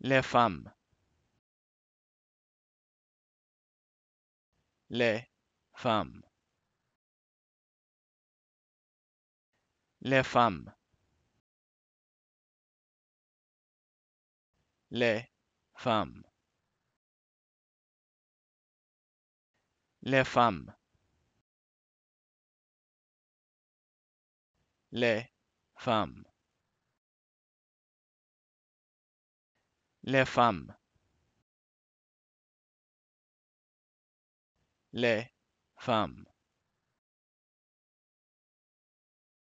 les femmes les femmes les femmes les femmes les femmes les femmes les femmes